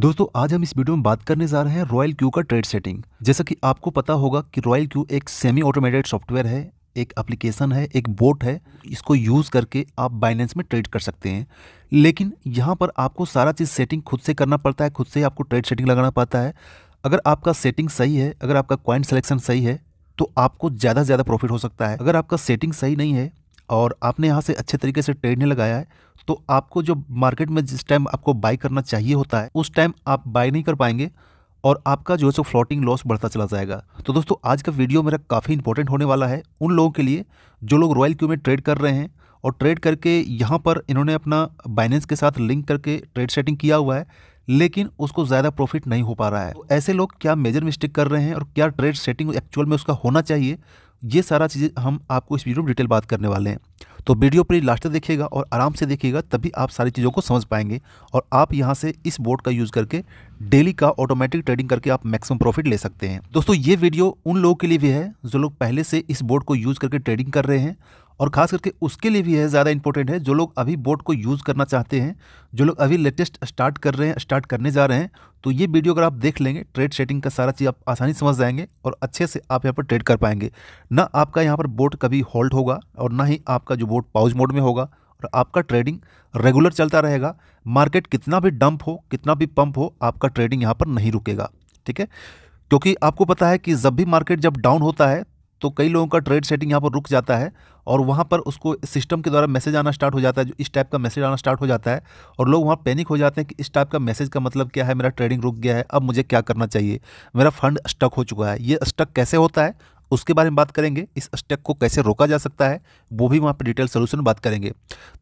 दोस्तों आज हम इस वीडियो में बात करने जा रहे हैं रॉयल क्यू का ट्रेड सेटिंग जैसा कि आपको पता होगा कि रॉयल क्यू एक सेमी ऑटोमेटेड सॉफ्टवेयर है एक एप्लीकेशन है एक बोट है इसको यूज़ करके आप बाइनेंस में ट्रेड कर सकते हैं लेकिन यहाँ पर आपको सारा चीज़ सेटिंग खुद से करना पड़ता है खुद से आपको ट्रेड सेटिंग लगाना पड़ता है अगर आपका सेटिंग सही है अगर आपका क्वाइंट सिलेक्शन सही है तो आपको ज़्यादा से ज़्यादा प्रॉफिट हो सकता है अगर आपका सेटिंग सही नहीं है और आपने यहाँ से अच्छे तरीके से ट्रेड नहीं लगाया है तो आपको जो मार्केट में जिस टाइम आपको बाई करना चाहिए होता है उस टाइम आप बाई नहीं कर पाएंगे और आपका जो है सो फ्लोटिंग लॉस बढ़ता चला जाएगा तो दोस्तों आज का वीडियो मेरा काफ़ी इंपॉर्टेंट होने वाला है उन लोगों के लिए जो लोग रॉयल क्यू में ट्रेड कर रहे हैं और ट्रेड करके यहाँ पर इन्होंने अपना बाइनेंस के साथ लिंक करके ट्रेड सेटिंग किया हुआ है लेकिन उसको ज़्यादा प्रॉफिट नहीं हो पा रहा है तो ऐसे लोग क्या मेजर मिस्टेक कर रहे हैं और क्या ट्रेड सेटिंग एक्चुअल में उसका होना चाहिए ये सारा चीज़ें हम आपको इस वीडियो में डिटेल बात करने वाले हैं तो वीडियो पर लास्ट तक देखिएगा और आराम से देखिएगा तभी आप सारी चीज़ों को समझ पाएंगे और आप यहाँ से इस बोर्ड का यूज़ करके डेली का ऑटोमेटिक ट्रेडिंग करके आप मैक्सिमम प्रॉफिट ले सकते हैं दोस्तों ये वीडियो उन लोगों के लिए भी है जो लोग पहले से इस बोर्ड को यूज़ करके ट्रेडिंग कर रहे हैं और खास करके उसके लिए भी है ज़्यादा इंपॉर्टेंट है जो लोग अभी बोट को यूज़ करना चाहते हैं जो लोग अभी लेटेस्ट स्टार्ट कर रहे हैं स्टार्ट करने जा रहे हैं तो ये वीडियो अगर आप देख लेंगे ट्रेड सेटिंग का सारा चीज़ आप आसानी समझ जाएंगे और अच्छे से आप यहाँ पर ट्रेड कर पाएंगे ना आपका यहाँ पर बोट कभी होल्ड होगा और ना ही आपका जो बोट पाउज मोड में होगा और आपका ट्रेडिंग रेगुलर चलता रहेगा मार्केट कितना भी डंप हो कितना भी पंप हो आपका ट्रेडिंग यहाँ पर नहीं रुकेगा ठीक है क्योंकि आपको पता है कि जब भी मार्केट जब डाउन होता है तो कई लोगों का ट्रेड सेटिंग यहाँ पर रुक जाता है और वहाँ पर उसको सिस्टम के द्वारा मैसेज आना स्टार्ट हो जाता है जो इस टाइप का मैसेज आना स्टार्ट हो जाता है और लोग वहाँ पैनिक हो जाते हैं कि इस टाइप का मैसेज का मतलब क्या है मेरा ट्रेडिंग रुक गया है अब मुझे क्या करना चाहिए मेरा फंड स्टक हो चुका है ये स्टक कैसे होता है उसके बारे में बात करेंगे इस स्टेक को कैसे रोका जा सकता है वो भी वहाँ पर डिटेल सोल्यूशन बात करेंगे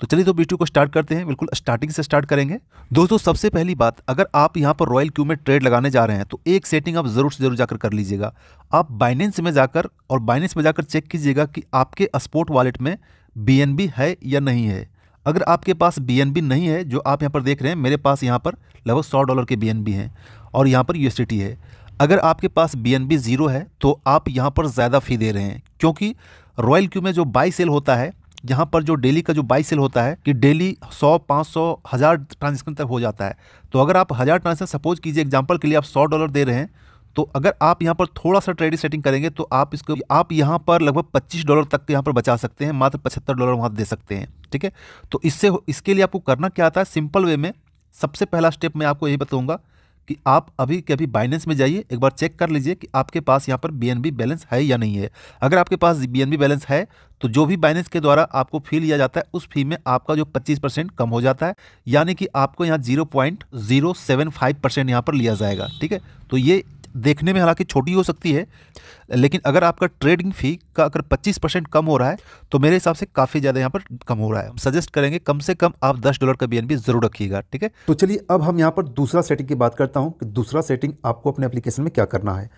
तो चलिए तो वीडियो को स्टार्ट करते हैं बिल्कुल स्टार्टिंग से स्टार्ट करेंगे दोस्तों सबसे पहली बात अगर आप यहाँ पर रॉयल क्यू में ट्रेड लगाने जा रहे हैं तो एक सेटिंग आप ज़रूर से ज़रूर जाकर कर लीजिएगा आप बाइनेंस में जाकर और बाइनेंस में जाकर चेक कीजिएगा कि आपके स्पोर्ट वॉलेट में बी है या नहीं है अगर आपके पास बी नहीं है जो आप यहाँ पर देख रहे हैं मेरे पास यहाँ पर लगभग सौ डॉलर के बी हैं और यहाँ पर यू है अगर आपके पास बी एन बी ज़ीरो है तो आप यहाँ पर ज़्यादा फ़ी दे रहे हैं क्योंकि रॉयल क्यू में जो बाई सेल होता है यहाँ पर जो डेली का जो बाई सेल होता है कि डेली सौ पाँच सौ हज़ार ट्रांजेक्शन तक हो जाता है तो अगर आप हज़ार ट्रांजेक्शन सपोज कीजिए एग्जाम्पल के लिए आप सौ डॉलर दे रहे हैं तो अगर आप यहाँ पर थोड़ा सा ट्रेडिंग सेटिंग करेंगे तो आप इसको आप यहाँ पर लगभग 25 डॉलर तक यहाँ पर बचा सकते हैं मात्र पचहत्तर डॉलर वहाँ दे सकते हैं ठीक है तो इससे इसके लिए आपको करना क्या आता है सिंपल वे में सबसे पहला स्टेप मैं आपको यही बताऊँगा कि आप अभी कभी बाइनेंस में जाइए एक बार चेक कर लीजिए कि आपके पास यहाँ पर बी बैलेंस है या नहीं है अगर आपके पास बी बैलेंस है तो जो भी बाइनेंस के द्वारा आपको फी लिया जाता है उस फी में आपका जो 25 परसेंट कम हो जाता है यानी कि आपको यहाँ zero point zero seven five percent यहाँ पर लिया जाएगा ठीक है तो ये देखने में हालांकि छोटी हो सकती है लेकिन अगर आपका ट्रेडिंग फ़ी का अगर 25 परसेंट कम हो रहा है तो मेरे हिसाब से काफ़ी ज़्यादा यहाँ पर कम हो रहा है हम सजेस्ट करेंगे कम से कम आप 10 डॉलर का बी ज़रूर रखिएगा ठीक है तो चलिए अब हम यहाँ पर दूसरा सेटिंग की बात करता हूँ कि दूसरा सेटिंग आपको अपने एप्लीकेशन में क्या करना है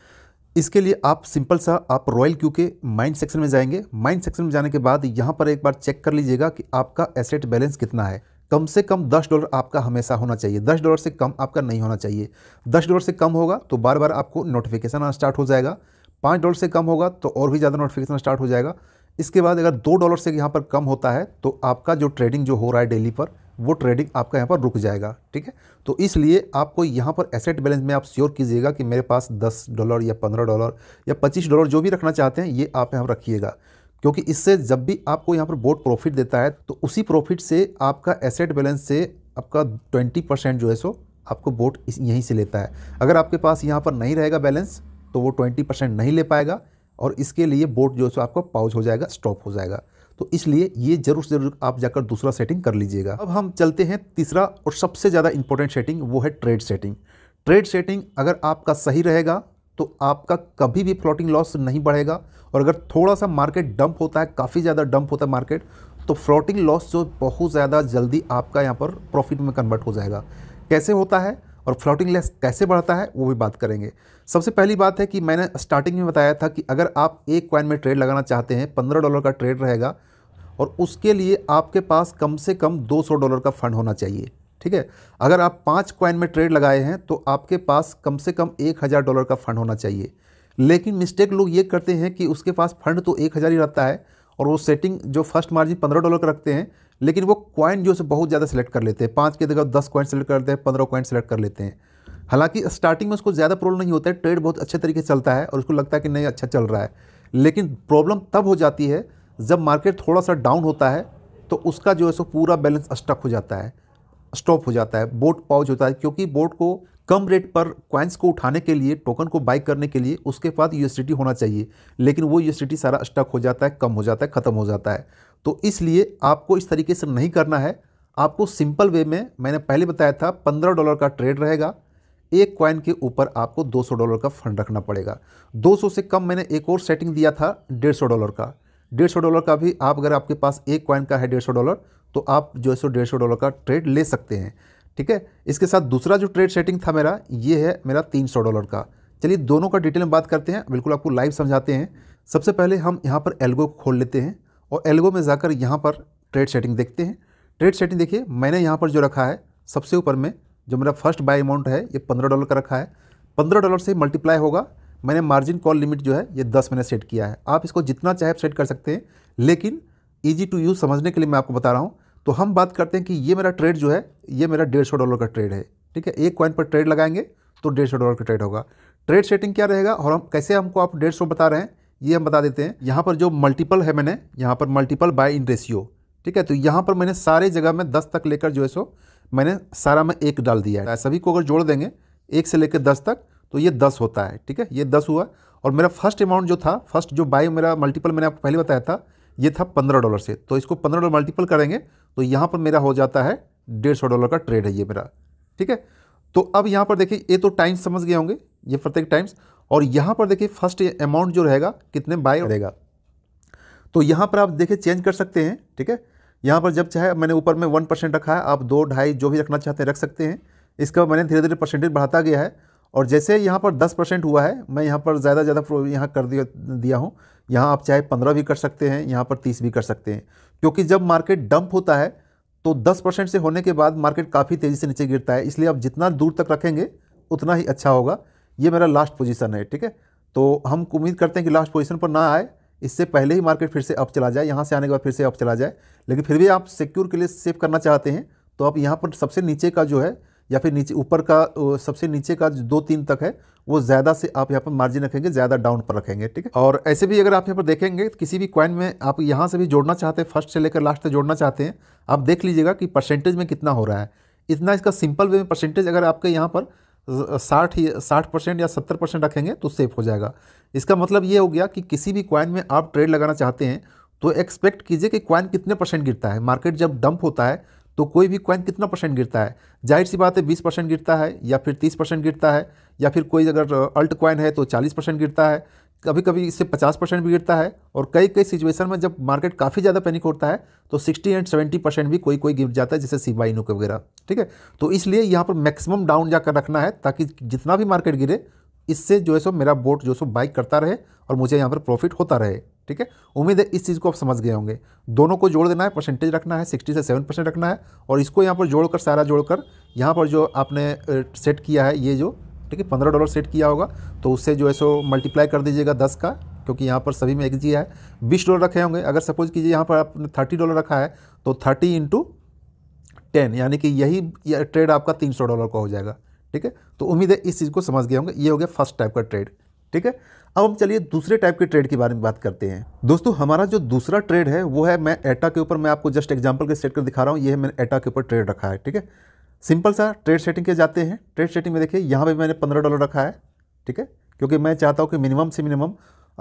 इसके लिए आप सिंपल सा आप रॉयल क्यू के माइंड सेक्शन में जाएंगे माइंड सेक्शन में जाने के बाद यहाँ पर एक बार चेक कर लीजिएगा कि आपका एसेट बैलेंस कितना है कम से कम दस डॉलर आपका हमेशा होना चाहिए दस डॉलर से कम आपका नहीं होना चाहिए दस डॉलर से कम होगा तो बार बार आपको नोटिफिकेशन आना स्टार्ट हो जाएगा पाँच डॉलर से कम होगा तो और भी ज़्यादा नोटिफिकेशन स्टार्ट हो जाएगा इसके बाद अगर दो डॉलर से यहाँ पर कम होता है तो आपका जो ट्रेडिंग जो हो रहा है डेली पर वो ट्रेडिंग आपका यहाँ पर रुक जाएगा ठीक है तो इसलिए आपको यहाँ पर एसेट बैलेंस में आप श्योर कीजिएगा कि मेरे पास दस डॉलर या पंद्रह डॉलर या पच्चीस डॉलर जो भी रखना चाहते हैं ये आप यहाँ रखिएगा क्योंकि इससे जब भी आपको यहाँ पर बोर्ड प्रॉफिट देता है तो उसी प्रॉफिट से आपका एसेट बैलेंस से आपका ट्वेंटी परसेंट जो है सो आपको बोर्ड यहीं से लेता है अगर आपके पास यहाँ पर नहीं रहेगा बैलेंस तो वो ट्वेंटी परसेंट नहीं ले पाएगा और इसके लिए बोर्ड जो है सो आपका पाउच हो जाएगा स्टॉप हो जाएगा तो इसलिए ये जरूर से जरूर आप जाकर दूसरा सेटिंग कर लीजिएगा अब हम चलते हैं तीसरा और सबसे ज़्यादा इंपॉर्टेंट सेटिंग वो है ट्रेड सेटिंग ट्रेड सेटिंग अगर आपका सही रहेगा तो आपका कभी भी फ्लोटिंग लॉस नहीं बढ़ेगा और अगर थोड़ा सा मार्केट डंप होता है काफ़ी ज़्यादा डंप होता है मार्केट तो फ्लोटिंग लॉस जो बहुत ज़्यादा जल्दी आपका यहाँ पर प्रॉफिट में कन्वर्ट हो जाएगा कैसे होता है और फ्लोटिंग लेस कैसे बढ़ता है वो भी बात करेंगे सबसे पहली बात है कि मैंने स्टार्टिंग में बताया था कि अगर आप एक क्वाइन में ट्रेड लगाना चाहते हैं पंद्रह डॉलर का ट्रेड रहेगा और उसके लिए आपके पास कम से कम दो सौ डॉलर का फंड होना चाहिए ठीक है अगर आप पाँच कॉइन में ट्रेड लगाए हैं तो आपके पास कम से कम एक हज़ार डॉलर का फंड होना चाहिए लेकिन मिस्टेक लोग ये करते हैं कि उसके पास फंड तो एक हज़ार ही रहता है और वो सेटिंग जो फर्स्ट मार्जिन पंद्रह डॉलर का रखते हैं लेकिन वो कॉइन जो है बहुत ज़्यादा सेलेक्ट कर लेते हैं पाँच की जगह दस कॉइन सेलेक्ट करते हैं पंद्रह कॉइन सेलेक्ट कर लेते हैं हालांकि स्टार्टिंग में उसको ज़्यादा प्रॉब्लम नहीं होता है ट्रेड बहुत अच्छे तरीके से चलता है और उसको लगता है कि नहीं अच्छा चल रहा है लेकिन प्रॉब्लम तब हो जाती है जब मार्केट थोड़ा सा डाउन होता है तो उसका जो है सो पूरा बैलेंस स्टक हो जाता है स्टॉप हो जाता है बोट पाउच होता है क्योंकि बोट को कम रेट पर क्वाइंस को उठाने के लिए टोकन को बाई करने के लिए उसके पास यू होना चाहिए लेकिन वो यू सारा स्टक हो जाता है कम हो जाता है ख़त्म हो जाता है तो इसलिए आपको इस तरीके से नहीं करना है आपको सिंपल वे में मैंने पहले बताया था पंद्रह डॉलर का ट्रेड रहेगा एक क्वाइन के ऊपर आपको दो डॉलर का फंड रखना पड़ेगा दो से कम मैंने एक और सेटिंग दिया था डेढ़ डॉलर का डेढ़ डॉलर का भी आप अगर आपके पास एक क्वाइन का है डेढ़ डॉलर तो आप जो है सो डेढ़ सौ डॉलर का ट्रेड ले सकते हैं ठीक है इसके साथ दूसरा जो ट्रेड सेटिंग था मेरा ये है मेरा तीन सौ डॉलर का चलिए दोनों का डिटेल में बात करते हैं बिल्कुल आपको लाइव समझाते हैं सबसे पहले हम यहाँ पर एल्गो खोल लेते हैं और एल्गो में जाकर यहाँ पर ट्रेड सेटिंग देखते हैं ट्रेड सेटिंग देखिए मैंने यहाँ पर जो रखा है सबसे ऊपर में जो मेरा फर्स्ट बाय अमाउंट है ये पंद्रह डॉलर का रखा है पंद्रह डॉलर से मल्टीप्लाई होगा मैंने मार्जिन कॉल लिमिट जो है ये दस मैंने सेट किया है आप इसको जितना चाहे सेट कर सकते हैं लेकिन ईजी टू यूज़ समझने के लिए मैं आपको बता रहा हूँ तो हम बात करते हैं कि ये मेरा ट्रेड जो है ये मेरा डेढ़ सौ डॉलर का ट्रेड है ठीक है एक क्वाइन पर ट्रेड लगाएंगे तो डेढ़ सौ डॉलर का ट्रेड होगा ट्रेड सेटिंग क्या रहेगा और हम कैसे हमको आप डेढ़ सौ बता रहे हैं ये हम बता देते हैं यहाँ पर जो मल्टीपल है मैंने यहाँ पर मल्टीपल बाय इन रेशियो ठीक है तो यहाँ पर मैंने सारे जगह में दस तक लेकर जो है सो मैंने सारा में एक डाल दिया है सभी को अगर जोड़ देंगे एक से लेकर दस तक तो ये दस होता है ठीक है ये दस हुआ और मेरा फर्स्ट अमाउंट जो था फर्स्ट जो बाय मेरा मल्टीपल मैंने आपको पहले बताया था ये था पंद्रह डॉलर से तो इसको पंद्रह डॉलर मल्टीपल करेंगे तो यहाँ पर मेरा हो जाता है डेढ़ सौ डॉलर का ट्रेड है ये मेरा ठीक है तो अब यहाँ पर देखिए ये तो टाइम्स समझ गए होंगे ये प्रत्येक टाइम्स और यहाँ पर देखिए फर्स्ट अमाउंट जो रहेगा कितने बाय रहेगा तो यहाँ पर आप देखिए चेंज कर सकते हैं ठीक है यहाँ पर जब चाहे मैंने ऊपर में वन परसेंट रखा है आप दो ढाई जो भी रखना चाहते हैं रख सकते हैं इसका मैंने धीरे धीरे परसेंटेज बढ़ाता गया है और जैसे यहाँ पर दस परसेंट हुआ है मैं यहाँ पर ज़्यादा ज़्यादा यहाँ कर दिया दिया हूँ यहाँ आप चाहे पंद्रह भी कर सकते हैं यहाँ पर तीस भी कर सकते हैं क्योंकि जब मार्केट डंप होता है तो दस परसेंट से होने के बाद मार्केट काफ़ी तेज़ी से नीचे गिरता है इसलिए आप जितना दूर तक रखेंगे उतना ही अच्छा होगा ये मेरा लास्ट पोजिशन है ठीक है तो हम उम्मीद करते हैं कि लास्ट पोजिशन पर ना आए इससे पहले ही मार्केट फिर से अप चला जाए यहाँ से आने के बाद फिर से अप चला जाए लेकिन फिर भी आप सिक्योर के लिए सेव करना चाहते हैं तो आप यहाँ पर सबसे नीचे का जो है या फिर नीचे ऊपर का सबसे नीचे का जो दो तीन तक है वो ज़्यादा से आप यहाँ पर मार्जिन रखेंगे ज़्यादा डाउन पर रखेंगे ठीक है और ऐसे भी अगर आप यहाँ पर देखेंगे किसी भी कॉइन में आप यहाँ से भी जोड़ना चाहते हैं फर्स्ट से लेकर लास्ट तक जोड़ना चाहते हैं आप देख लीजिएगा कि परसेंटेज में कितना हो रहा है इतना इसका सिंपल वे में परसेंटेज अगर आपके यहाँ पर साठ साठ परसेंट या सत्तर परसेंट रखेंगे तो सेफ हो जाएगा इसका मतलब ये हो गया कि किसी भी कॉइन में आप ट्रेड लगाना चाहते हैं तो एक्सपेक्ट कीजिए कि कॉइन कितने परसेंट गिरता है मार्केट जब डंप होता है तो कोई भी कॉइन कितना परसेंट गिरता है जाहिर सी बात है बीस परसेंट गिरता है या फिर तीस परसेंट गिरता है या फिर कोई अगर अल्ट कॉइन है तो चालीस परसेंट गिरता है कभी कभी इससे पचास परसेंट भी गिरता है और कई कई सिचुएशन में जब मार्केट काफ़ी ज़्यादा पैनिक होता है तो सिक्सटी एंड सेवेंटी परसेंट भी कोई कोई गिर जाता है जैसे सीबा नुक वगैरह ठीक है तो इसलिए यहाँ पर मैक्सिमम डाउन जाकर रखना है ताकि जितना भी मार्केट गिरे इससे जो है सो मेरा बोट जो है सो बाइक करता रहे और मुझे यहाँ पर प्रॉफिट होता रहे ठीक है उम्मीद है इस चीज़ को आप समझ गए होंगे दोनों को जोड़ देना है परसेंटेज रखना है सिक्सटी से सेवन परसेंट रखना है और इसको यहाँ पर जोड़कर सारा जोड़कर यहाँ पर जो आपने सेट किया है ये जो ठीक है पंद्रह डॉलर सेट किया होगा तो उससे जो है सो मल्टीप्लाई कर दीजिएगा दस का क्योंकि यहाँ पर सभी में एक जी है बीस डॉलर रखे होंगे अगर सपोज कीजिए यहाँ पर आपने थर्टी डॉलर रखा है तो थर्टी इंटू टेन यानी कि यही ट्रेड आपका तीन सौ डॉलर का हो जाएगा ठीक है तो उम्मीद है इस चीज़ को समझ गए होंगे ये हो गया फर्स्ट टाइप का ट्रेड ठीक है अब हम चलिए दूसरे टाइप के ट्रेड के बारे में बात करते हैं दोस्तों हमारा जो दूसरा ट्रेड है वो है मैं एटा के ऊपर मैं आपको जस्ट एग्जाम्पल के सेट कर दिखा रहा हूँ ये है मैंने एटा के ऊपर ट्रेड रखा है ठीक है सिंपल सा ट्रेड सेटिंग के जाते हैं ट्रेड सेटिंग में देखिए यहाँ पर मैंने पंद्रह डॉलर रखा है ठीक है क्योंकि मैं चाहता हूँ कि मिनिमम से मिनिमम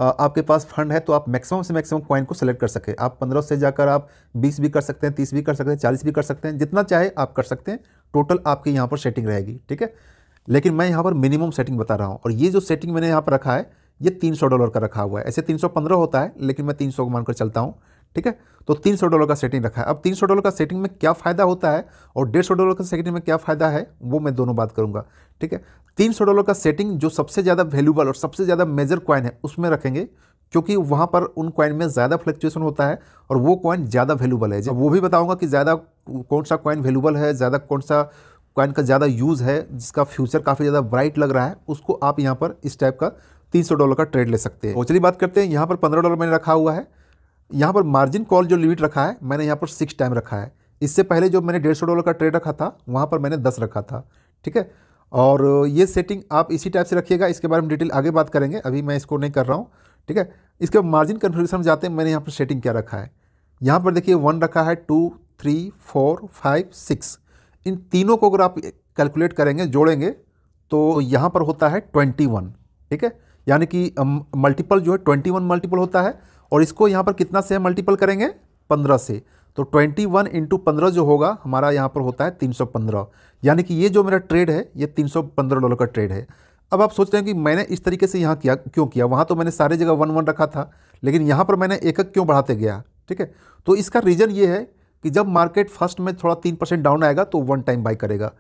आपके पास फंड है तो आप मैक्सिमम से मैक्सिमम कॉइन को सेलेक्ट कर सकें आप पंद्रह से जाकर आप बीस भी कर सकते हैं तीस भी कर सकते हैं चालीस भी कर सकते हैं जितना चाहे आप कर सकते हैं टोटल आपके यहाँ पर सेटिंग रहेगी ठीक है लेकिन मैं यहाँ पर मिनिमम सेटिंग बता रहा हूँ और ये जो सेटिंग मैंने यहाँ पर रखा है ये तीन सौ डॉलर का रखा हुआ है ऐसे तीन सौ पंद्रह होता है लेकिन मैं तीन सौ को मानकर चलता हूँ ठीक है तो तीन सौ डॉलर का सेटिंग रखा है अब तीन सौ डॉलर का सेटिंग में क्या फ़ायदा होता है और डेढ़ सौ डॉलर का सेटिंग में क्या फ़ायदा है वो मैं दोनों बात करूँगा ठीक है तीन सौ डॉलर का सेटिंग जो सबसे ज़्यादा वैल्यूबल और सबसे ज़्यादा मेजर कॉइन है उसमें रखेंगे क्योंकि वहाँ पर उन कॉइन में ज़्यादा फ्लक्चुएसन होता है और वो कॉइन ज़्यादा वैल्यूबल है जब वो भी बताऊँगा कि ज़्यादा कौन सा कॉइन वैल्यूबल है ज़्यादा कौन सा कॉइन का ज़्यादा यूज़ है जिसका फ्यूचर काफ़ी ज़्यादा ब्राइट लग रहा है उसको आप यहाँ पर इस टाइप का तीन सौ डॉलर का ट्रेड ले सकते हैं और तो चलिए बात करते हैं यहाँ पर पंद्रह डॉलर मैंने रखा हुआ है यहाँ पर मार्जिन कॉल जो लिमिट रखा है मैंने यहाँ पर सिक्स टाइम रखा है इससे पहले जो मैंने डेढ़ सौ डॉलर का ट्रेड रखा था वहाँ पर मैंने दस रखा था ठीक है और ये सेटिंग आप इसी टाइप से रखिएगा इसके बारे में डिटेल आगे बात करेंगे अभी मैं इसको नहीं कर रहा हूँ ठीक है इसके मार्जिन कन्फ्यूशन जाते हैं मैंने यहाँ पर सेटिंग क्या रखा है यहाँ पर देखिए वन रखा है two three four five six इन तीनों को अगर आप कैलकुलेट करेंगे जोड़ेंगे तो यहाँ पर होता है ट्वेंटी वन ठीक है यानी कि मल्टीपल जो है ट्वेंटी वन मल्टीपल होता है और इसको यहाँ पर कितना से मल्टीपल करेंगे पंद्रह से तो ट्वेंटी वन इंटू पंद्रह जो होगा हमारा यहाँ पर होता है तीन सौ पंद्रह यानी कि ये जो मेरा ट्रेड है ये तीन सौ पंद्रह डॉलर का ट्रेड है अब आप सोच रहे हैं कि मैंने इस तरीके से यहाँ किया क्यों किया वहाँ तो मैंने सारे जगह वन वन रखा था लेकिन यहाँ पर मैंने एक एक क्यों बढ़ाते गया ठीक है तो इसका रीज़न ये है कि जब मार्केट फर्स्ट में थोड़ा तीन परसेंट डाउन आएगा तो वन टाइम बाई करेगा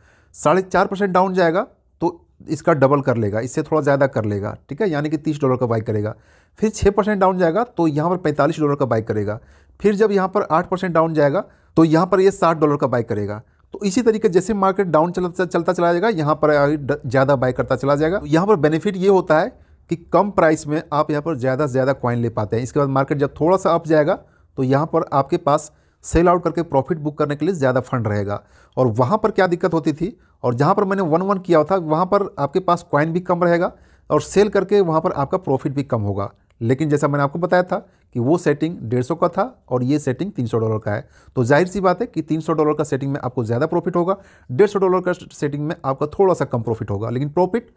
साढ़े चार परसेंट डाउन जाएगा तो इसका डबल कर लेगा इससे थोड़ा ज़्यादा कर लेगा ठीक है यानी कि तीस डॉलर का बाई करेगा फिर छः परसेंट डाउन जाएगा तो यहाँ पर पैंतालीस डॉलर का बाई करेगा फिर जब यहाँ पर आठ परसेंट डाउन जाएगा तो यहाँ पर ये साठ डॉलर का बाई करेगा तो इसी तरीके जैसे मार्केट डाउन चलता चलता चला जाएगा यहाँ पर ज़्यादा बाई करता चला जाएगा यहाँ पर बेनिफिट ये होता है कि कम प्राइस में आप यहाँ पर ज़्यादा से ज़्यादा कॉइन ले पाते हैं इसके बाद मार्केट जब थोड़ा सा अप जाएगा तो यहाँ पर आपके पास सेल आउट करके प्रॉफिट बुक करने के लिए ज़्यादा फंड रहेगा और वहाँ पर क्या दिक्कत होती थी और जहाँ पर मैंने वन वन किया था वहाँ पर आपके पास कॉइन भी कम रहेगा और सेल करके वहाँ पर आपका प्रॉफिट भी कम होगा लेकिन जैसा मैंने आपको बताया था कि वो सेटिंग डेढ़ का था और ये सेटिंग 300 डॉलर का है तो जाहिर सी बात है कि 300 डॉलर का सेटिंग में आपको ज़्यादा प्रॉफिट होगा डेढ़ डॉलर का सेटिंग में आपका थोड़ा सा कम प्रॉफिट होगा लेकिन प्रॉफिट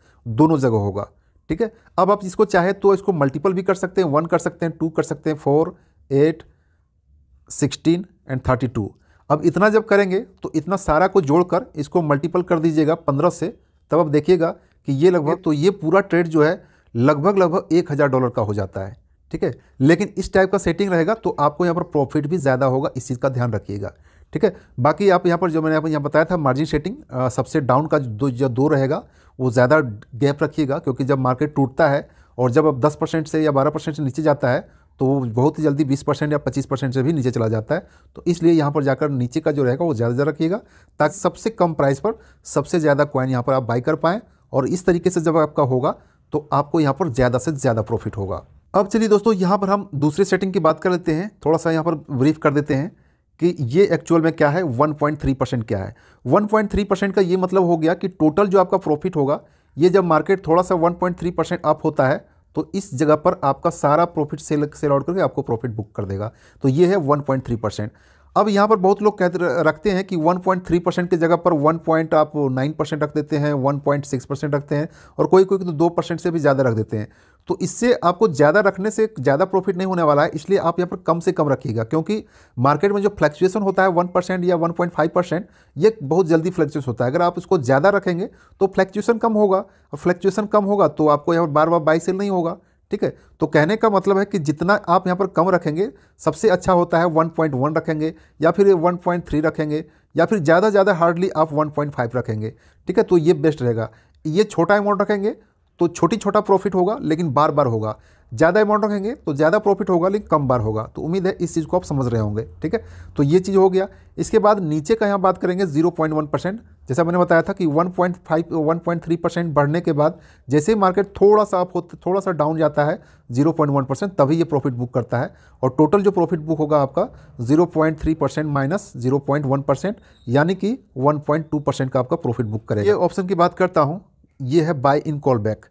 दोनों जगह होगा ठीक है अब आप इसको चाहे तो इसको मल्टीपल भी कर सकते हैं वन कर सकते हैं टू कर सकते हैं four eight sixteen and thirty two अब इतना जब करेंगे तो इतना सारा को जोड़कर इसको मल्टीपल कर दीजिएगा पंद्रह से तब आप देखिएगा कि ये लगभग तो ये पूरा ट्रेड जो है लगभग लगभग एक हज़ार डॉलर का हो जाता है ठीक है लेकिन इस टाइप का सेटिंग रहेगा तो आपको यहाँ पर प्रॉफिट भी ज़्यादा होगा इस चीज़ का ध्यान रखिएगा ठीक है बाकी आप यहाँ पर जो मैंने यहाँ बताया था मार्जिन सेटिंग सबसे डाउन का दो जो दो रहेगा वो ज़्यादा गैप रखिएगा क्योंकि जब मार्केट टूटता है और जब अब दस परसेंट से या बारह परसेंट से नीचे जाता है तो वो बहुत ही जल्दी 20 परसेंट या 25 परसेंट से भी नीचे चला जाता है तो इसलिए यहाँ पर जाकर नीचे का जो रहेगा वो ज़्यादा ज़्यादा रखिएगा ताकि सबसे कम प्राइस पर सबसे ज़्यादा कॉइन यहाँ पर आप बाई कर पाएँ और इस तरीके से जब आपका होगा तो आपको यहाँ पर ज़्यादा से ज़्यादा प्रॉफिट होगा अब चलिए दोस्तों यहाँ पर हम दूसरे सेटिंग की बात कर लेते हैं थोड़ा सा यहाँ पर ब्रीफ कर देते हैं कि ये एक्चुअल में क्या है 1.3 परसेंट क्या है 1.3 परसेंट का ये मतलब हो गया कि टोटल जो आपका प्रॉफिट होगा ये जब मार्केट थोड़ा सा 1.3 परसेंट अप होता है तो इस जगह पर आपका सारा प्रॉफिट सेल सेल आउट करके आपको प्रॉफिट बुक कर देगा तो ये है 1.3 परसेंट अब यहाँ पर बहुत लोग कहते रखते हैं कि 1.3 परसेंट की जगह पर 1 पॉइंट आप 9 परसेंट रख देते हैं 1.6 परसेंट रखते हैं और कोई कोई तो 2 परसेंट से भी ज़्यादा रख देते हैं तो इससे आपको ज़्यादा रखने से ज़्यादा प्रॉफिट नहीं होने वाला है इसलिए आप यहाँ पर कम से कम रखिएगा क्योंकि मार्केट में जो फ्लैक्चुएसन होता है वन परसेंट या वन पॉइंट फाइव परसेंट ये बहुत जल्दी फ्लैक्चुएस होता है अगर आप इसको ज़्यादा रखेंगे तो फ्लैक्चुएसन कम होगा और फ्लैक्चुएसन कम होगा तो आपको यहाँ पर बार बार बाई सेल नहीं होगा ठीक है तो कहने का मतलब है कि जितना आप यहाँ पर कम रखेंगे सबसे अच्छा होता है 1.1 रखेंगे या फिर 1.3 रखेंगे या फिर ज़्यादा ज़्यादा हार्डली आप 1.5 रखेंगे ठीक है तो ये बेस्ट रहेगा ये छोटा अमाउंट रखेंगे तो छोटी छोटा प्रॉफिट होगा लेकिन बार बार होगा ज़्यादा अमाउंट रखेंगे तो ज़्यादा प्रॉफिट होगा लेकिन कम बार होगा तो उम्मीद है इस चीज़ को आप समझ रहे होंगे ठीक है तो ये चीज़ हो गया इसके बाद नीचे का यहाँ बात करेंगे 0.1 परसेंट जैसा मैंने बताया था कि 1.5 1.3 परसेंट बढ़ने के बाद जैसे ही मार्केट थोड़ा सा अप थोड़ा सा डाउन जाता है 0.1 परसेंट तभी ये प्रॉफिट बुक करता है और टोटल जो प्रॉफिट बुक होगा आपका 0.3 परसेंट माइनस जीरो परसेंट यानी कि 1.2 परसेंट का आपका प्रॉफिट बुक करेगा ये ऑप्शन की बात करता हूँ ये है buy in call back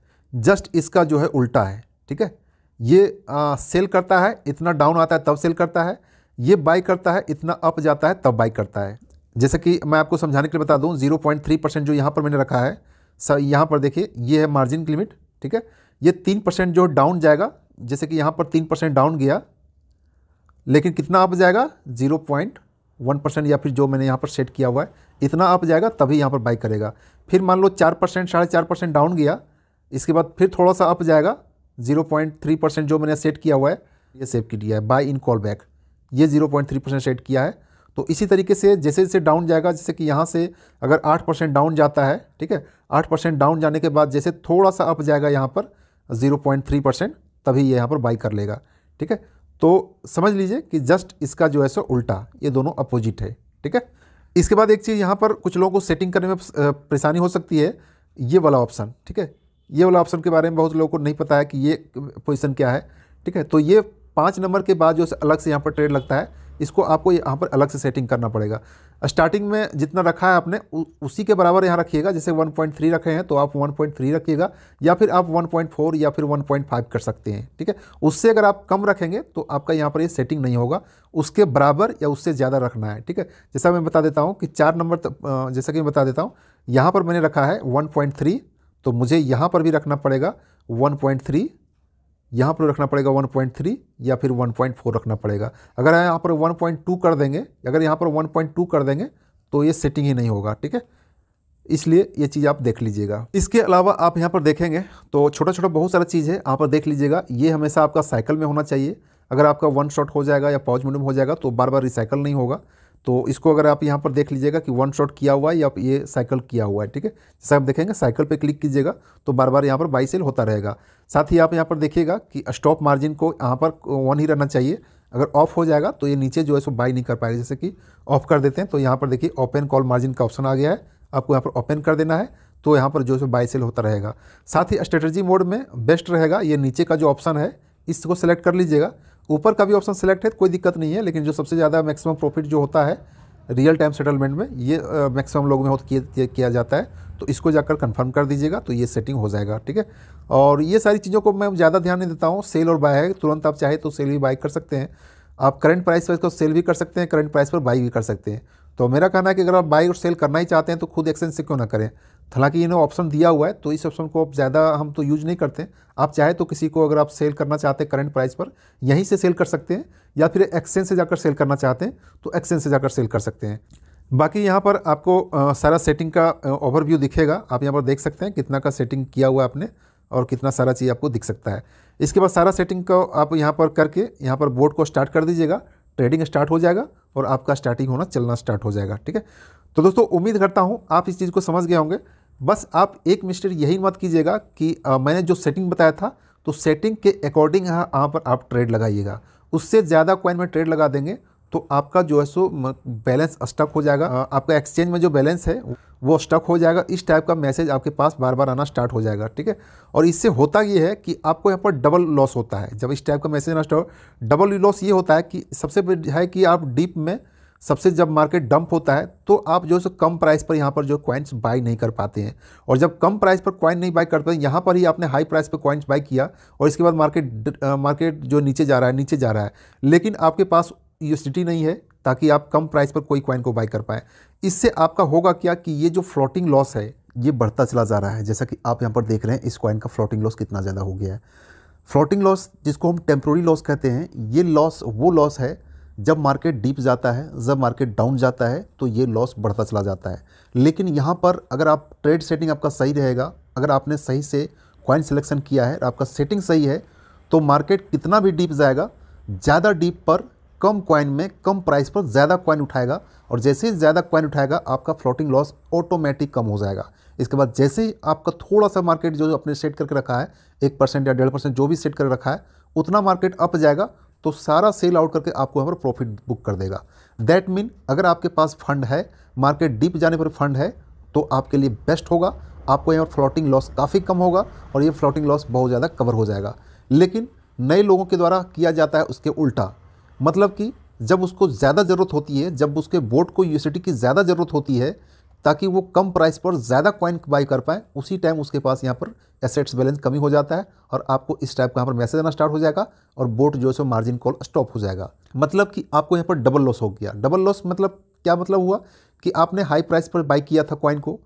just इसका जो है उल्टा है ठीक है ये आ, सेल करता है इतना डाउन आता है तब सेल करता है ये बाई करता है इतना अप जाता है तब बाई करता है जैसे कि मैं आपको समझाने के लिए बता दूं 0.3 परसेंट जो यहाँ पर मैंने रखा है सर यहाँ पर देखिए ये है मार्जिन की लिमिट ठीक है ये तीन परसेंट जो डाउन जाएगा जैसे कि यहाँ पर तीन परसेंट डाउन गया लेकिन कितना अप जाएगा जीरो पॉइंट वन परसेंट या फिर जो मैंने यहाँ पर सेट किया हुआ है इतना अप जाएगा तभी यहाँ पर बाई करेगा फिर मान लो चार परसेंट साढ़े चार परसेंट डाउन गया इसके बाद फिर थोड़ा सा अप जाएगा जीरो पॉइंट थ्री परसेंट जो मैंने सेट किया हुआ है ये सेव की दिया है बाय इन कॉल बैक ये zero point three percent set किया है तो इसी तरीके से जैसे जैसे डाउन जाएगा जैसे कि यहाँ से अगर आठ परसेंट डाउन जाता है ठीक है आठ परसेंट डाउन जाने के बाद जैसे थोड़ा सा अप जाएगा यहाँ पर ज़ीरो पॉइंट थ्री परसेंट तभी ये यहाँ पर बाई कर लेगा ठीक है तो समझ लीजिए कि जस्ट इसका जो है सो उल्टा ये दोनों अपोजिट है ठीक है इसके बाद एक चीज़ यहाँ पर कुछ लोगों को सेटिंग करने में परेशानी हो सकती है ये वाला ऑप्शन ठीक है ये वाला ऑप्शन के बारे में बहुत लोगों को नहीं पता है कि ये पोजिशन क्या है ठीक है तो ये पाँच नंबर के बाद जो अलग से यहाँ पर ट्रेड लगता है इसको आपको यहाँ पर अलग से सेटिंग करना पड़ेगा स्टार्टिंग में जितना रखा है आपने उ, उसी के बराबर यहाँ रखिएगा जैसे 1.3 रखे हैं तो आप 1.3 रखिएगा या फिर आप 1.4 या फिर 1.5 कर सकते हैं ठीक है उससे अगर आप कम रखेंगे तो आपका यहाँ पर ये यह सेटिंग नहीं होगा उसके बराबर या उससे ज़्यादा रखना है ठीक है जैसा मैं बता देता हूँ कि चार नंबर जैसा कि मैं बता देता हूँ यहाँ पर मैंने रखा है वन तो मुझे यहाँ पर भी रखना पड़ेगा 1.3 पॉइंट थ्री यहाँ पर रखना पड़ेगा 1.3 या फिर 1.4 रखना पड़ेगा अगर यहाँ पर 1.2 कर देंगे अगर यहाँ पर 1.2 कर देंगे तो ये सेटिंग ही नहीं होगा ठीक है इसलिए ये चीज़ आप देख लीजिएगा इसके अलावा आप यहाँ पर देखेंगे तो छोटा छोटा बहुत सारा चीज़ है यहाँ पर देख लीजिएगा ये हमेशा आपका साइकिल में होना चाहिए अगर आपका वन शॉट हो जाएगा या पॉज मिनम हो जाएगा तो बार बार रिसाइकल नहीं होगा तो इसको अगर आप यहाँ पर देख लीजिएगा कि वन शॉट किया हुआ है या ये साइकिल किया हुआ है ठीक है जैसे आप देखेंगे साइकिल पे क्लिक कीजिएगा तो बार बार यहाँ पर बाई सेल होता रहेगा साथ ही आप यहाँ पर देखिएगा कि स्टॉप मार्जिन को यहाँ पर वन ही रहना चाहिए अगर ऑफ हो जाएगा तो ये नीचे जो है सो बाई नहीं कर पाएगा जैसे कि ऑफ कर देते हैं तो यहाँ पर देखिए ओपन कॉल मार्जिन का ऑप्शन आ गया है आपको यहाँ पर ओपन कर देना है तो यहाँ पर जो है सो बाई सेल होता रहेगा साथ ही स्ट्रेटजी मोड में बेस्ट रहेगा ये नीचे का जो ऑप्शन है इसको सेलेक्ट कर लीजिएगा ऊपर का भी ऑप्शन सेलेक्ट है कोई दिक्कत नहीं है लेकिन जो सबसे ज़्यादा मैक्सिमम प्रॉफिट जो होता है रियल टाइम सेटलमेंट में ये मैक्सिमम लोगों में हो किया, जाता है तो इसको जाकर कंफर्म कर दीजिएगा तो ये सेटिंग हो जाएगा ठीक है और ये सारी चीज़ों को मैं ज़्यादा ध्यान नहीं देता हूँ सेल और बाय है तुरंत आप चाहे तो सेल भी बाय कर सकते हैं आप करंट प्राइस पर इसको सेल भी कर सकते हैं करंट प्राइस पर बाई भी कर सकते हैं तो मेरा कहना है कि अगर आप बाई और सेल करना ही चाहते हैं तो खुद एक्सचेंज से क्यों ना करें हालांकि इन्होंने ऑप्शन दिया हुआ है तो इस ऑप्शन को आप ज़्यादा हम तो यूज नहीं करते आप चाहे तो किसी को अगर आप सेल करना चाहते हैं करंट प्राइस पर यहीं से सेल कर सकते हैं या फिर एक्सचेंज से जाकर सेल करना चाहते हैं तो एक्सचेंज से जाकर सेल कर सकते हैं बाकी यहाँ पर आपको सारा सेटिंग का ओवरव्यू दिखेगा आप यहाँ पर देख सकते हैं कितना का सेटिंग किया हुआ है आपने और कितना सारा चीज़ आपको दिख सकता है इसके बाद सारा सेटिंग को आप यहाँ पर करके यहाँ पर बोर्ड को स्टार्ट कर दीजिएगा ट्रेडिंग स्टार्ट हो जाएगा और आपका स्टार्टिंग होना चलना स्टार्ट हो जाएगा ठीक है तो दोस्तों उम्मीद करता हूँ आप इस चीज़ को समझ गए होंगे बस आप एक मिस्टेक यही मत कीजिएगा कि आ, मैंने जो सेटिंग बताया था तो सेटिंग के अकॉर्डिंग यहाँ पर आप ट्रेड लगाइएगा उससे ज़्यादा कॉइन में ट्रेड लगा देंगे तो आपका जो है सो बैलेंस स्टक हो जाएगा आपका एक्सचेंज में जो बैलेंस है वो स्टक हो जाएगा इस टाइप का मैसेज आपके पास बार बार आना स्टार्ट हो जाएगा ठीक है और इससे होता ये है कि आपको यहाँ पर डबल लॉस होता है जब इस टाइप का मैसेज आना स्टार्ट डबल लॉस ये होता है कि सबसे है कि आप डीप में सबसे जब मार्केट डंप होता है तो आप जो सो कम प्राइस पर यहाँ पर जो क्वाइंस बाई नहीं कर पाते हैं और जब कम प्राइस पर कॉइन नहीं बाई कर पाते यहाँ पर ही आपने हाई प्राइस पर क्वाइंस बाई किया और इसके बाद मार्केट मार्केट जो नीचे जा रहा है नीचे जा रहा है लेकिन आपके पास यूसिटी नहीं है ताकि आप कम प्राइस पर कोई क्वाइन को बाई कर पाएँ इससे आपका होगा क्या कि ये जो फ्लोटिंग लॉस है ये बढ़ता चला जा रहा है जैसा कि आप यहाँ पर देख रहे हैं इस क्वाइन का फ्लोटिंग लॉस कितना ज़्यादा हो गया है फ्लोटिंग लॉस जिसको हम टेम्प्रोरी लॉस कहते हैं ये लॉस वो लॉस है जब मार्केट डीप जाता है जब मार्केट डाउन जाता है तो ये लॉस बढ़ता चला जाता है लेकिन यहाँ पर अगर आप ट्रेड सेटिंग आपका सही रहेगा अगर आपने सही से कॉइन सिलेक्शन किया है आपका सेटिंग सही है तो मार्केट कितना भी डीप जाएगा ज़्यादा डीप पर कम क्वाइन में कम प्राइस पर ज़्यादा क्वाइन उठाएगा और जैसे ही ज़्यादा क्वाइन उठाएगा आपका फ्लोटिंग लॉस ऑटोमेटिक कम हो जाएगा इसके बाद जैसे ही आपका थोड़ा सा मार्केट जो, जो आपने सेट करके रखा है एक परसेंट या डेढ़ परसेंट जो भी सेट कर रखा है उतना मार्केट अप जाएगा तो सारा सेल आउट करके आपको यहाँ पर प्रॉफिट बुक कर देगा दैट मीन अगर आपके पास फंड है मार्केट डीप जाने पर फंड है तो आपके लिए बेस्ट होगा आपको यहाँ पर फ्लोटिंग लॉस काफ़ी कम होगा और ये फ्लोटिंग लॉस बहुत ज़्यादा कवर हो जाएगा लेकिन नए लोगों के द्वारा किया जाता है उसके उल्टा मतलब कि जब उसको ज़्यादा ज़रूरत होती है जब उसके बोर्ड को यूनिवर्सिटी की ज़्यादा ज़रूरत होती है ताकि वो कम प्राइस पर ज़्यादा कॉइन बाई कर पाएँ उसी टाइम उसके पास यहाँ पर एसेट्स बैलेंस कमी हो जाता है और आपको इस टाइप का यहाँ पर मैसेज आना स्टार्ट हो जाएगा और बोट जो है मार्जिन कॉल स्टॉप हो जाएगा मतलब कि आपको यहाँ पर डबल लॉस हो गया डबल लॉस मतलब क्या मतलब हुआ कि आपने हाई प्राइस पर बाई किया था कॉइन को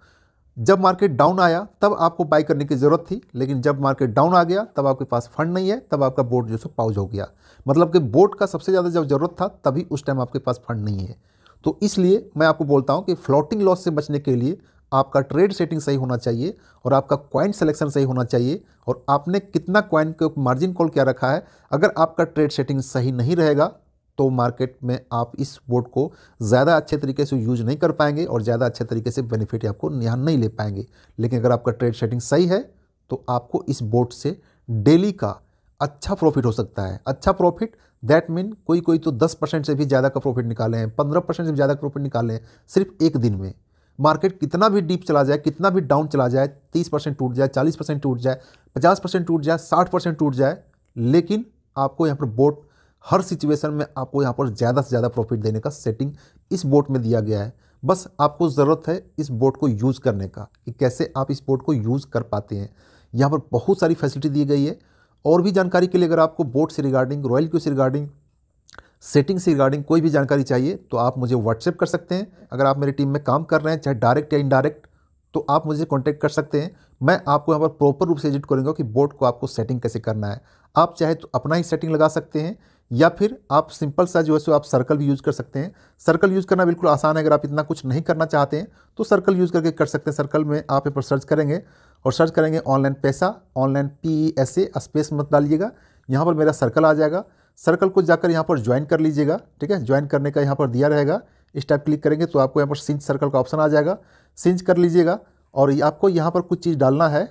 जब मार्केट डाउन आया तब आपको बाई करने की ज़रूरत थी लेकिन जब मार्केट डाउन आ गया तब आपके पास फंड नहीं है तब आपका बोट जो सो पाउज हो गया मतलब कि बोट का सबसे ज़्यादा जब ज़रूरत था तभी उस टाइम आपके पास फंड नहीं है तो इसलिए मैं आपको बोलता हूँ कि फ्लोटिंग लॉस से बचने के लिए आपका ट्रेड सेटिंग सही होना चाहिए और आपका क्वाइन सिलेक्शन सही होना चाहिए और आपने कितना क्वाइन के मार्जिन कॉल क्या रखा है अगर आपका ट्रेड सेटिंग सही नहीं रहेगा तो मार्केट में आप इस बोर्ड को ज़्यादा अच्छे तरीके से यूज नहीं कर पाएंगे और ज़्यादा अच्छे तरीके से बेनिफिट आपको यहाँ नहीं ले पाएंगे लेकिन अगर आपका ट्रेड सेटिंग सही है तो आपको इस बोर्ड से डेली का अच्छा प्रॉफिट हो सकता है अच्छा प्रॉफिट दैट मीन कोई कोई तो दस परसेंट से भी ज़्यादा का प्रॉफिट निकाले हैं पंद्रह परसेंट से भी ज़्यादा प्रॉफिट निकाले हैं सिर्फ एक दिन में मार्केट कितना भी डीप चला जाए कितना भी डाउन चला जाए तीस परसेंट टूट जाए चालीस परसेंट टूट जाए पचास परसेंट टूट जाए साठ परसेंट टूट जाए लेकिन आपको यहाँ पर बोट हर सिचुएशन में आपको यहाँ पर ज़्यादा से ज़्यादा प्रॉफिट देने का सेटिंग इस बोट में दिया गया है बस आपको ज़रूरत है इस बोट को यूज़ करने का कि कैसे आप इस बोट को यूज़ कर पाते हैं यहाँ पर बहुत सारी फैसिलिटी दी गई है और भी जानकारी के लिए अगर आपको बोर्ड से रिगार्डिंग रॉयल क्यू से रिगार्डिंग सेटिंग से रिगार्डिंग कोई भी जानकारी चाहिए तो आप मुझे व्हाट्सएप कर सकते हैं अगर आप मेरी टीम में काम कर रहे हैं चाहे डायरेक्ट या इनडायरेक्ट तो आप मुझे कॉन्टैक्ट कर सकते हैं मैं आपको यहाँ पर प्रॉपर रूप से एडिट करूँगा कि बोर्ड को आपको सेटिंग कैसे करना है आप चाहे तो अपना ही सेटिंग लगा सकते हैं या फिर आप सिंपल सा जो है सो आप सर्कल भी यूज़ कर सकते हैं सर्कल यूज़ करना बिल्कुल आसान है अगर आप इतना कुछ नहीं करना चाहते हैं तो सर्कल यूज़ करके कर सकते हैं सर्कल में आप यहाँ पर सर्च करेंगे और सर्च करेंगे ऑनलाइन पैसा online P E S A space मत डालिएगा यहाँ पर मेरा सर्कल आ जाएगा सर्कल को जाकर यहाँ पर ज्वाइन कर लीजिएगा ठीक है ज्वाइन करने का यहाँ पर दिया रहेगा इस टाइप क्लिक करेंगे तो आपको यहाँ पर सिंच सर्कल का ऑप्शन आ जाएगा सिंच कर लीजिएगा और आपको यहाँ पर कुछ चीज़ डालना है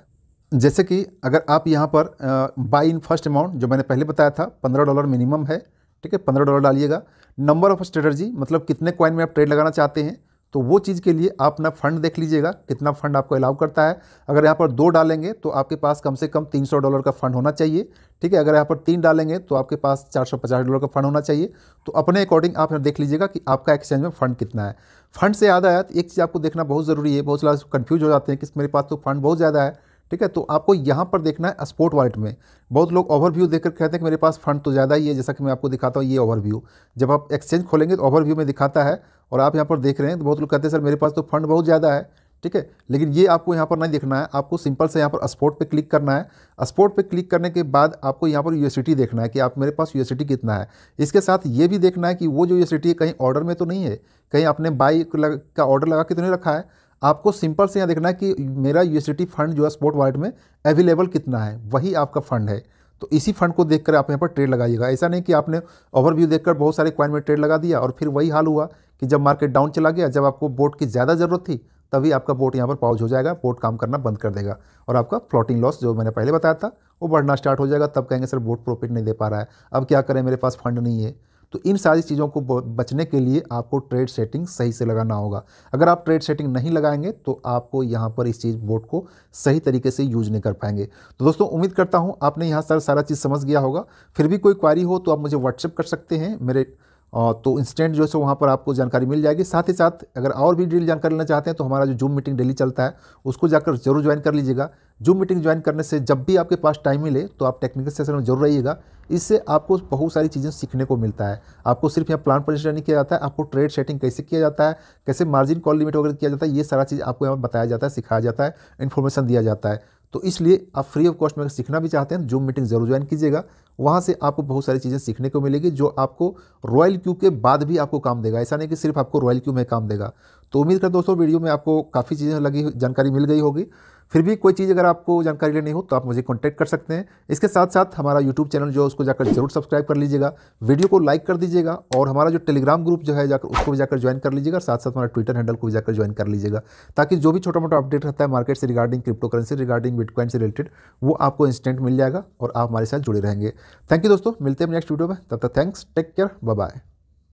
जैसे कि अगर आप यहाँ पर बाई इन फर्स्ट अमाउंट जो मैंने पहले बताया था पंद्रह डॉलर मिनिमम है ठीक है पंद्रह डॉलर डालिएगा नंबर ऑफ स्ट्रेटर्जी मतलब कितने कॉइन में आप ट्रेड लगाना चाहते हैं तो वो चीज़ के लिए आप अपना फंड देख लीजिएगा कितना फंड आपको अलाउ करता है अगर यहाँ पर दो डालेंगे तो आपके पास कम से कम तीन सौ डॉलर का फंड होना चाहिए ठीक है अगर यहाँ पर तीन डालेंगे तो आपके पास चार सौ पचास डॉलर का फंड होना चाहिए तो अपने अकॉर्डिंग आप देख लीजिएगा कि आपका एक्सचेंज में फंड कितना है फंड से ज़्यादा आया तो एक चीज़ आपको देखना बहुत ज़रूरी है बहुत सारा कन्फ्यूज हो जाते हैं कि मेरे पास तो फंड बहुत ज़्यादा है ठीक है तो आपको यहाँ पर देखना है स्पोर्ट वॉलेट में बहुत लोग ओवरव्यू देखकर कहते हैं कि मेरे पास फंड तो ज़्यादा ही है जैसा कि मैं आपको दिखाता हूँ ये ओवरव्यू जब आप एक्सचेंज खोलेंगे तो ओवरव्यू में दिखाता है और आप यहाँ पर देख रहे हैं तो बहुत लोग कहते हैं सर मेरे पास तो फंड बहुत ज़्यादा है ठीक है लेकिन ये आपको यहाँ पर नहीं देखना है आपको सिंपल से यहाँ पर स्पोर्ट पर क्लिक करना है स्पोर्ट पर क्लिक करने के बाद आपको यहाँ पर यूनिवर्सिटी देखना है कि आप मेरे पास यूनिवर्सिटी कितना है इसके साथ ये भी देखना है कि वो जो यूनिवर्सिटी है कहीं ऑर्डर में तो नहीं है कहीं आपने बाई का ऑर्डर लगा के तो नहीं रखा है आपको सिंपल से यहाँ देखना है कि मेरा यू फंड जो है स्पोर्ट वालेट में अवेलेबल कितना है वही आपका फंड है तो इसी फंड को देखकर आप यहाँ पर ट्रेड लगाइएगा ऐसा नहीं कि आपने ओवरव्यू देखकर बहुत सारे क्वाइन में ट्रेड लगा दिया और फिर वही हाल हुआ कि जब मार्केट डाउन चला गया जब आपको बोट की ज़्यादा ज़रूरत थी तभी आपका बोट यहाँ पर पाउज हो जाएगा बोट काम करना बंद कर देगा और आपका फ्लोटिंग लॉस जो मैंने पहले बताया था वो बढ़ना स्टार्ट हो जाएगा तब कहेंगे सर बोट प्रॉफिट नहीं दे पा रहा है अब क्या करें मेरे पास फंड नहीं है तो इन सारी चीज़ों को बचने के लिए आपको ट्रेड सेटिंग सही से लगाना होगा अगर आप ट्रेड सेटिंग नहीं लगाएंगे तो आपको यहाँ पर इस चीज़ बोर्ड को सही तरीके से यूज नहीं कर पाएंगे तो दोस्तों उम्मीद करता हूँ आपने यहाँ सर सारा चीज़ समझ गया होगा फिर भी कोई क्वारी हो तो आप मुझे व्हाट्सएप कर सकते हैं मेरे तो इंस्टेंट जो है वहाँ पर आपको जानकारी मिल जाएगी साथ ही साथ अगर और भी डिटेल जानकारी लेना चाहते हैं तो हमारा जो जूम मीटिंग डेली चलता है उसको जाकर जरूर ज्वाइन कर लीजिएगा जूम मीटिंग ज्वाइन करने से जब भी आपके पास टाइम मिले तो आप टेक्निकल सेशन में जरूर रहिएगा इससे आपको बहुत सारी चीज़ें सीखने को मिलता है आपको सिर्फ यहाँ प्लान परचेज नहीं किया जाता है आपको ट्रेड सेटिंग कैसे किया जाता है कैसे मार्जिन कॉल लिमिट वगैरह किया जाता है ये सारा चीज़ आपको यहाँ बताया जाता है सिखाया जाता है इन्फॉर्मेशन दिया जाता है तो इसलिए आप फ्री ऑफ कॉस्ट में अगर सीखना भी चाहते हैं जूम मीटिंग जरूर ज्वाइन कीजिएगा वहाँ से आपको बहुत सारी चीज़ें सीखने को मिलेगी जो आपको रॉयल क्यू के बाद भी आपको काम देगा ऐसा नहीं कि सिर्फ आपको रॉयल क्यू में काम देगा तो उम्मीद कर दोस्तों वीडियो में आपको काफ़ी चीज़ें लगी जानकारी मिल गई होगी फिर भी कोई चीज़ अगर आपको जानकारी लेनी हो तो आप मुझे कॉन्टैक्ट कर सकते हैं इसके साथ साथ हमारा यूट्यूब चैनल जो है उसको जाकर जरूर सब्सक्राइब कर लीजिएगा वीडियो को लाइक कर दीजिएगा और हमारा जो टेलीग्राम ग्रुप जो है जाकर उसको भी जाकर ज्वाइन कर लीजिएगा साथ साथ हमारा ट्विटर हैंडल को भी जाकर ज्वाइन कर लीजिएगा ताकि जो भी छोटा मोटा अपडेट रहता है मार्केट से regarding crypto currency regarding bitcoin से रिलेटेड वो आपको इंस्टेंट मिल जाएगा और आप हमारे साथ जुड़े रहेंगे थैंक यू दोस्तों मिलते हैं नेक्स्ट वीडियो में तब तक थैंक्स टेक केयर बाय